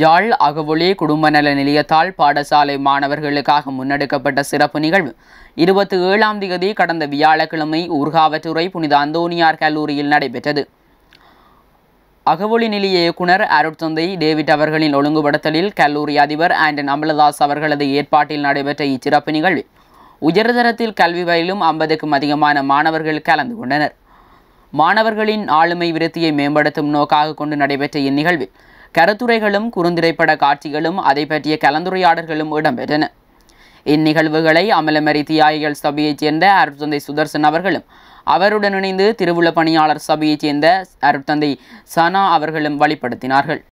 ஜாழ் அகவொளி நல நிலையத்தால் பாடசாலை மாணவர்களுக்காக முன்னெடுக்கப்பட்ட சிறப்பு நிகழ்வு இருபத்தி ஏழாம் தேதி கடந்த வியாழக்கிழமை ஊர்காவற்றுறை புனித அந்தோனியார் கல்லூரியில் நடைபெற்றது அகவொளி நிலைய இயக்குனர் அருட்சந்தை டேவிட் அவர்களின் ஒழுங்குபடுத்தலில் கல்லூரி அதிபர் ஆண்டன் அமலதாஸ் அவர்களது ஏற்பாட்டில் நடைபெற்ற இச்சிறப்பு நிகழ்வில் உயர்தரத்தில் கல்வி பயிலும் ஐம்பதுக்கும் அதிகமான மாணவர்கள் கலந்து கொண்டனர் மாணவர்களின் ஆளுமை விருத்தியை மேம்படுத்தும் நோக்காக கொண்டு நடைபெற்ற இந்நிகழ்வில் கருத்துரைகளும் குறுந்திரைப்பட காட்சிகளும் அதை பற்றிய கலந்துரையாடல்களும் இடம்பெற்றன இந்நிகழ்வுகளை அமலமரி தியாகிகள் சபையைச் சேர்ந்த அருட்தந்தை சுதர்சன் அவர்களும் அவருடன் இணைந்து திருவுள்ள பணியாளர் சபையைச் சேர்ந்த அருட்தந்தை சனா அவர்களும் வழிப்படுத்தினார்கள்